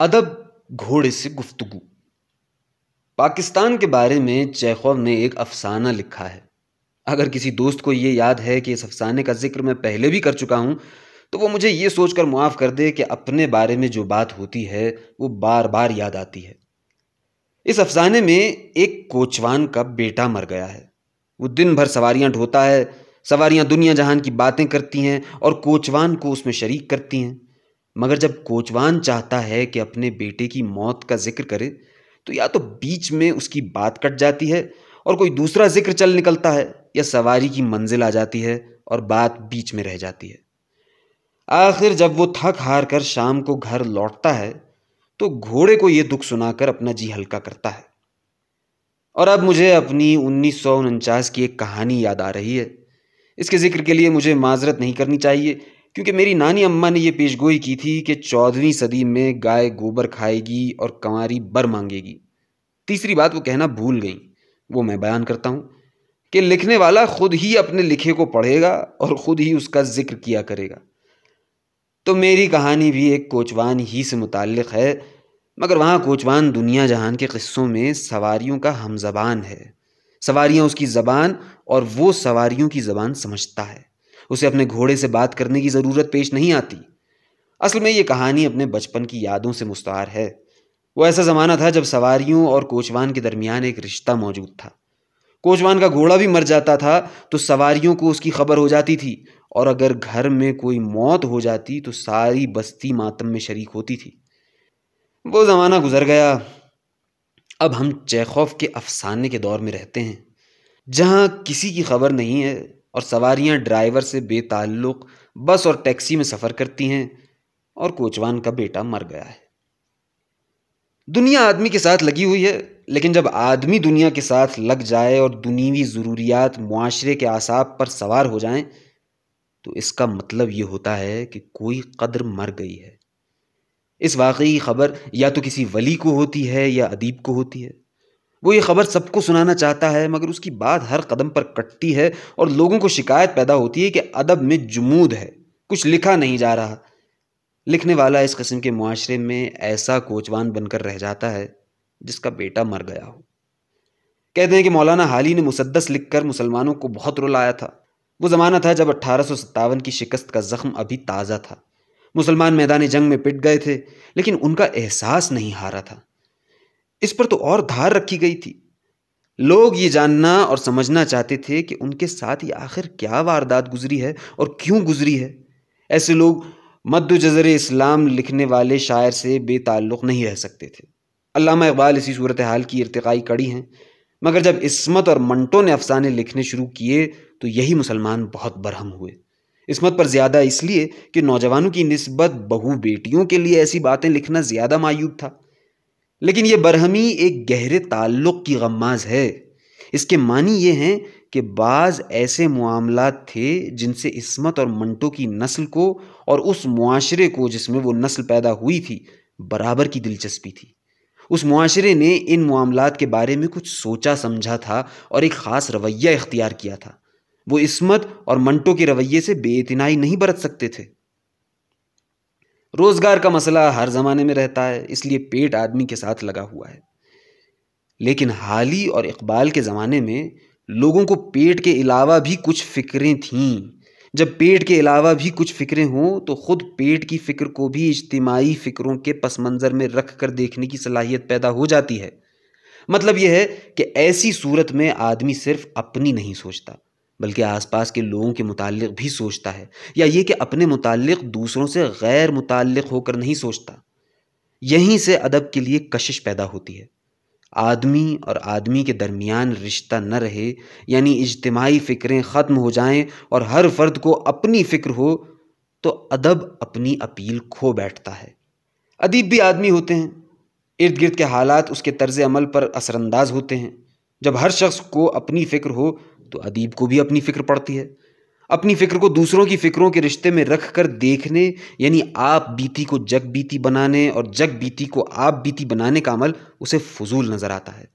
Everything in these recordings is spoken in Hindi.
अदब घोड़े से गुफ्तगु पाकिस्तान के बारे में चैखव ने एक अफसाना लिखा है अगर किसी दोस्त को ये याद है कि इस अफसाने का जिक्र मैं पहले भी कर चुका हूँ तो वो मुझे ये सोचकर मुआफ़ कर दे कि अपने बारे में जो बात होती है वो बार बार याद आती है इस अफसाने में एक कोचवान का बेटा मर गया है वो दिन भर सवारियां ढोता है सवारियाँ दुनिया जहान की बातें करती हैं और कोचवान को उसमें शरीक करती हैं मगर जब कोचवान चाहता है कि अपने बेटे की मौत का जिक्र करे तो या तो बीच में उसकी बात कट जाती है और कोई दूसरा जिक्र चल निकलता है या सवारी की मंजिल आ जाती है और बात बीच में रह जाती है आखिर जब वो थक हार कर शाम को घर लौटता है तो घोड़े को ये दुख सुनाकर अपना जी हल्का करता है और अब मुझे अपनी उन्नीस की एक कहानी याद आ रही है इसके जिक्र के लिए मुझे माजरत नहीं करनी चाहिए क्योंकि मेरी नानी अम्मा ने यह पेशगोई की थी कि चौदहवीं सदी में गाय गोबर खाएगी और कंवारी बर मांगेगी तीसरी बात वो कहना भूल गई वो मैं बयान करता हूँ कि लिखने वाला खुद ही अपने लिखे को पढ़ेगा और ख़ुद ही उसका जिक्र किया करेगा तो मेरी कहानी भी एक कोचवान ही से मुतक़ है मगर वहाँ कोचवान दुनिया जहान के किस्सों में सवारियों का हमजबान है सवारियाँ उसकी ज़बान और वो सवारियों की ज़बान समझता है उसे अपने घोड़े से बात करने की ज़रूरत पेश नहीं आती असल में ये कहानी अपने बचपन की यादों से मुस्तार है वो ऐसा ज़माना था जब सवारियों और कोचवान के दरमियान एक रिश्ता मौजूद था कोचवान का घोड़ा भी मर जाता था तो सवारियों को उसकी खबर हो जाती थी और अगर घर में कोई मौत हो जाती तो सारी बस्ती मातम में शरीक होती थी वो ज़माना गुजर गया अब हम चेखौफ़ के अफसाने के दौर में रहते हैं जहाँ किसी की खबर नहीं है और सवारियां ड्राइवर से बेताल्लुक बस और टैक्सी में सफ़र करती हैं और कोचवान का बेटा मर गया है दुनिया आदमी के साथ लगी हुई है लेकिन जब आदमी दुनिया के साथ लग जाए और दुनियावी ज़रूरियात माशरे के आसाब पर सवार हो जाएं, तो इसका मतलब ये होता है कि कोई कदर मर गई है इस वाक़ई खबर या तो किसी वली को होती है या अदीब को होती है वो ये खबर सबको सुनाना चाहता है मगर उसकी बात हर कदम पर कटती है और लोगों को शिकायत पैदा होती है कि अदब में जमूद है कुछ लिखा नहीं जा रहा लिखने वाला इस कस्म के माशरे में ऐसा कोचवान बनकर रह जाता है जिसका बेटा मर गया हो कहते हैं कि मौलाना हाली ने मुसद्दस लिखकर मुसलमानों को बहुत रुलाया था वो ज़माना था जब अट्ठारह की शिकस्त का ज़ख्म अभी ताज़ा था मुसलमान मैदान जंग में पिट गए थे लेकिन उनका एहसास नहीं हारा था इस पर तो और धार रखी गई थी लोग ये जानना और समझना चाहते थे कि उनके साथ ये आखिर क्या वारदात गुजरी है और क्यों गुजरी है ऐसे लोग मद्द जजर इस्लाम लिखने वाले शायर से बेताल्लुक़ नहीं रह सकते थे अलामा इकबाल इसी सूरत हाल की इरतकाई कड़ी हैं मगर जब इसमत और मंटो ने अफसाने लिखने शुरू किए तो यही मुसलमान बहुत बरहम हुए इसमत पर ज़्यादा इसलिए कि नौजवानों की नस्बत बहू बेटियों के लिए ऐसी बातें लिखना ज़्यादा मायूब था लेकिन ये बरहमी एक गहरे ताल्लुक़ की गमाज है इसके मानी ये हैं कि बाज़ ऐसे मामला थे जिनसे इसमत और मंटो की नस्ल को और उस माशरे को जिसमें वो नस्ल पैदा हुई थी बराबर की दिलचस्पी थी उस माशरे ने इन मामला के बारे में कुछ सोचा समझा था और एक ख़ास रवैया इख्तियार किया था वो इसमत और मंटो के रवैये से बेतनाई नहीं बरत सकते थे रोज़गार का मसला हर ज़माने में रहता है इसलिए पेट आदमी के साथ लगा हुआ है लेकिन हाल ही और इकबाल के ज़माने में लोगों को पेट के अलावा भी कुछ फ़िक्रें थीं जब पेट के अलावा भी कुछ फ़िक्रें हों तो ख़ुद पेट की फ़िक्र को भी इज्तिमाही फ़िक्रों के पस मंज़र में रख कर देखने की सलाहियत पैदा हो जाती है मतलब यह है कि ऐसी सूरत में आदमी सिर्फ अपनी नहीं सोचता बल्कि आसपास के लोगों के मुतालिक भी सोचता है या ये कि अपने मुतालिक दूसरों से गैर मुतालिक होकर नहीं सोचता यहीं से अदब के लिए कशिश पैदा होती है आदमी और आदमी के दरमियान रिश्ता न रहे यानी इज्तमाही फ़िक्रें ख़त्म हो जाएं और हर फर्द को अपनी फ़िक्र हो तो अदब अपनी अपील खो बैठता है अदीब भी आदमी होते हैं इर्द गिर्द के हालात उसके तर्ज अमल पर असरानंदाज होते हैं जब हर शख्स को अपनी फ़िक्र हो तो अदीब को भी अपनी फिक्र पड़ती है अपनी फिक्र को दूसरों की फिक्रों के रिश्ते में रख कर देखने यानी आप बीती को जग बीती बनाने और जग बीती को आप बीती बनाने का अमल उसे फजूल नज़र आता है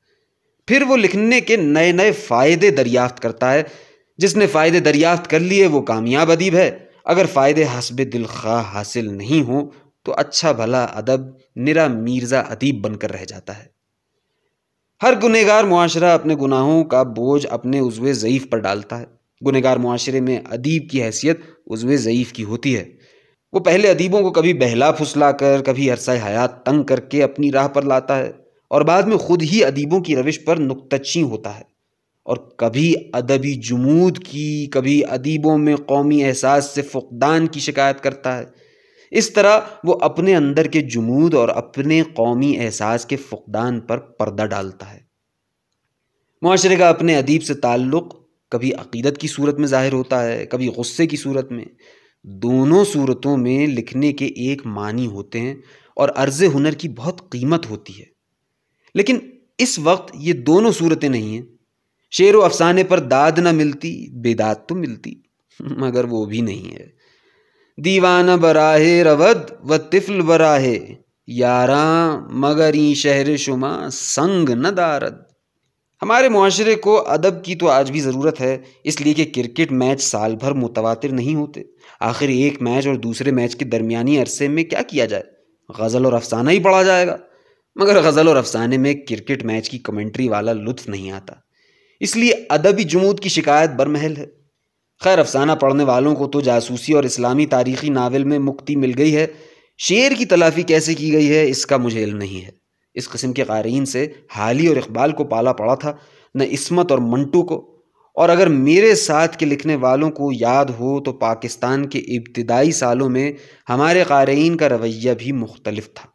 फिर वो लिखने के नए नए फ़ायदे दरियाफ्त करता है जिसने फ़ायदे दरियाफ्त कर लिए वो कामयाब अदीब है अगर फ़ायदे हसब दिल खा हासिल नहीं हों तो अच्छा भला अदब निरा मिर्ज़ा अदीब बनकर रह जाता है हर गुनहगार माशरा अपने गुनाहों का बोझ अपने उजवे ज़यीफ़ पर डालता है गुनहगार माशरे में अदीब की हैसियत उजवे ज़यीफ़ की होती है वो पहले अदीबों को कभी बहला फुसला कर कभी अरसा हयात तंग करके अपनी राह पर लाता है और बाद में खुद ही अदीबों की रविश पर नुकतची होता है और कभी अदबी जमूद की कभी अदीबों में कौमी एहसास से फुकदान की शिकायत करता है इस तरह वो अपने अंदर के जमूद और अपने कौमी एहसास के फुकदान पर पर्दा डालता है माशरे का अपने अदीब से ताल्लुक़ कभी अकीदत की सूरत में ज़ाहिर होता है कभी गुस्से की सूरत में दोनों सूरतों में लिखने के एक मानी होते हैं और अर्ज़ हुनर की बहुत कीमत होती है लेकिन इस वक्त ये दोनों सूरतें नहीं हैं शेर व अफसाने पर दाद ना मिलती बेदाद तो मिलती मगर वो भी नहीं है दीवान बराहे रवद व तिफल बराहे यारा मगर ई शहर शुमा संग न दारद हमारे माशरे को अदब की तो आज भी ज़रूरत है इसलिए कि क्रिकेट मैच साल भर मुतवातिर नहीं होते आखिर एक मैच और दूसरे मैच के दरमियानी अरसे में क्या किया जाए गज़ल और अफसाना ही पढ़ा जाएगा मगर गज़ल और अफसाने में क्रिकेट मैच की कमेंट्री वाला लुत्फ नहीं आता इसलिए अदबी जमूद की शिकायत बरमहल है खैर अफसाना पढ़ने वालों को तो जासूसी और इस्लामी तारीखी नावल में मुक्ति मिल गई है शेर की तलाफी कैसे की गई है इसका मुझे इल्म नहीं है इस कस्म के क़ारीन से हाली और इकबाल को पाला पड़ा था न इसमत और मंटू को और अगर मेरे साथ के लिखने वालों को याद हो तो पाकिस्तान के इब्तदाई सालों में हमारे क़ारीन का रवैया भी मुख्तलफ था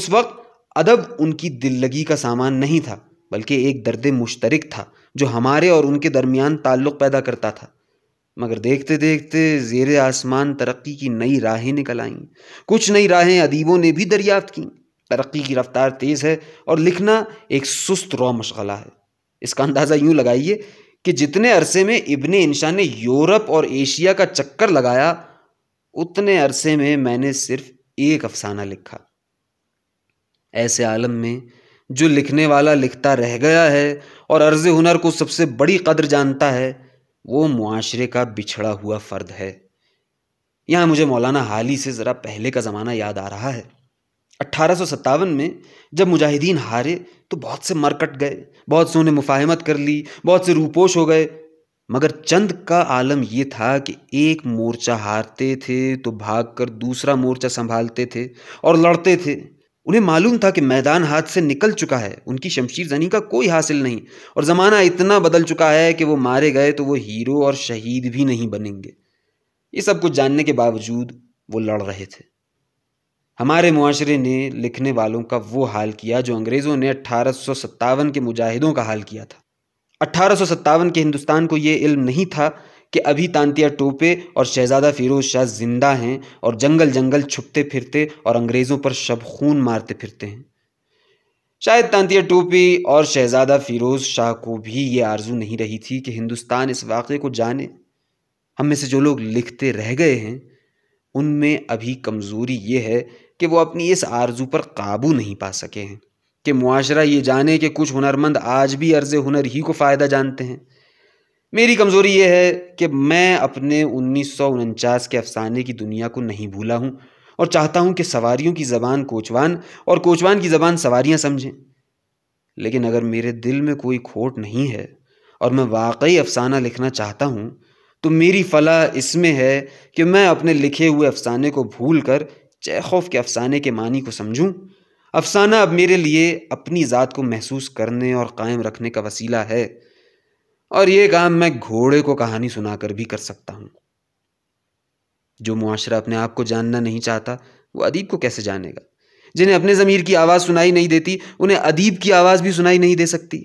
उस वक्त अदब उनकी दिल लगी का सामान नहीं था बल्कि एक दर्द मुश्तरक था जो हमारे और उनके दरमियान ताल्लुक़ पैदा करता था मगर देखते देखते ज़ेर आसमान तरक्की की नई राहें निकल आईं कुछ नई राहें अदीबों ने भी दरियाफ्त कीं तरक्की की रफ्तार तेज़ है और लिखना एक सुस्त रौ मशगला है इसका अंदाज़ा यूँ लगाइए कि जितने अरसे में इबन इंशा ने यूरोप और एशिया का चक्कर लगाया उतने अरसे में मैंने सिर्फ एक अफसाना लिखा ऐसे आलम में जो लिखने वाला लिखता रह गया है और अर्ज हुनर को सबसे बड़ी कदर जानता है वो मुआशरे का बिछड़ा हुआ फ़र्द है यहाँ मुझे मौलाना हाली से ज़रा पहले का ज़माना याद आ रहा है अट्ठारह में जब मुजाहिदीन हारे तो बहुत से मरकट गए बहुत से उन्हें मुफाहमत कर ली बहुत से रूपोश हो गए मगर चंद का आलम ये था कि एक मोर्चा हारते थे तो भागकर दूसरा मोर्चा संभालते थे और लड़ते थे उन्हें मालूम था कि मैदान हाथ से निकल चुका है उनकी शमशीर जनी का कोई हासिल नहीं और ज़माना इतना बदल चुका है कि वो मारे गए तो वो हीरो और शहीद भी नहीं बनेंगे ये सब कुछ जानने के बावजूद वो लड़ रहे थे हमारे माशरे ने लिखने वालों का वो हाल किया जो अंग्रेज़ों ने अट्ठारह के मुजाहिदों का हाल किया था अट्ठारह के हिंदुस्तान को ये इल्म नहीं था कि अभी तांतिया टोपे और शहजादा फिरोज शाह जिंदा हैं और जंगल जंगल छुपते फिरते और अंग्रेज़ों पर शब खून मारते फिरते हैं शायद तांतिया टोपे और शहजादा फिरोज शाह को भी ये आरजू नहीं रही थी कि हिंदुस्तान इस वाक़े को जाने हम में से जो लोग लिखते रह गए हैं उनमें अभी कमज़ोरी ये है कि वो अपनी इस आरजू पर काबू नहीं पा सके हैं कि मुआशरा ये जाने कि कुछ हुनरमंद आज भी अर्ज़ हुनर ही को फ़ायदा जानते हैं मेरी कमज़ोरी ये है कि मैं अपने उन्नीस के अफसाने की दुनिया को नहीं भूला हूँ और चाहता हूँ कि सवारियों की ज़बान कोचवान और कोचवान की ज़बान सवारियाँ समझें लेकिन अगर मेरे दिल में कोई खोट नहीं है और मैं वाकई अफसाना लिखना चाहता हूँ तो मेरी फलाह इसमें है कि मैं अपने लिखे हुए अफसाने को भूल कर चेख़ौफ़ के अफसाने के मानी को समझूँ अफसाना अब मेरे लिए अपनी ज़ात को महसूस करने और कायम रखने का वसीला है और ये काम मैं घोड़े को कहानी सुनाकर भी कर सकता हूं जो मुआशरा अपने आप को जानना नहीं चाहता वो अदीब को कैसे जानेगा जिन्हें अपने ज़मीर की आवाज़ सुनाई नहीं देती उन्हें अदीब की आवाज़ भी सुनाई नहीं दे सकती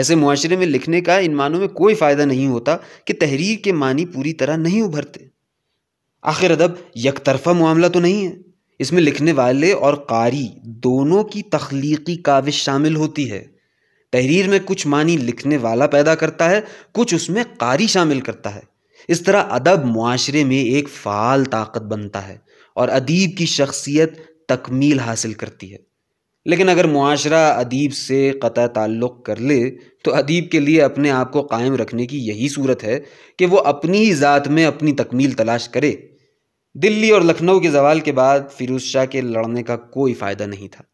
ऐसे मुआशरे में लिखने का इन मानों में कोई फ़ायदा नहीं होता कि तहरीर के मानी पूरी तरह नहीं उभरते आखिर अदब तरफा मामला तो नहीं है इसमें लिखने वाले और कारी दोनों की तख्लीकी काविश शामिल होती है तहरीर में कुछ मानी लिखने वाला पैदा करता है कुछ उसमें कारी शामिल करता है इस तरह अदब मुआरे में एक फ़ाल ताकत बनता है और अदीब की शख्सियत तकमील हासिल करती है लेकिन अगर मुआरा अदीब से क़त ताल्लुक़ कर ले तो अदीब के लिए अपने आप को कायम रखने की यही सूरत है कि वो अपनी ही ज़ात में अपनी तकमील तलाश करे दिल्ली और लखनऊ के जवाल के बाद फ़िरोज़ शाह के लड़ने का कोई फ़ायदा नहीं था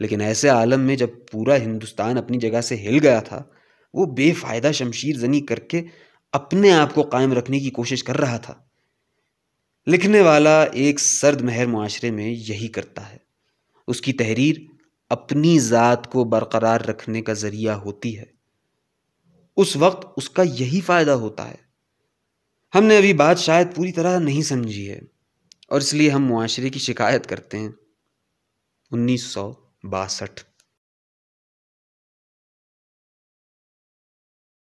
लेकिन ऐसे आलम में जब पूरा हिंदुस्तान अपनी जगह से हिल गया था वो बेफ़ायदा शमशीर जनी करके अपने आप को कायम रखने की कोशिश कर रहा था लिखने वाला एक सर्द महर माशरे में यही करता है उसकी तहरीर अपनी ज़ात को बरकरार रखने का ज़रिया होती है उस वक्त उसका यही फ़ायदा होता है हमने अभी बात शायद पूरी तरह नहीं समझी है और इसलिए हम माशरे की शिकायत करते हैं उन्नीस सौ बासठ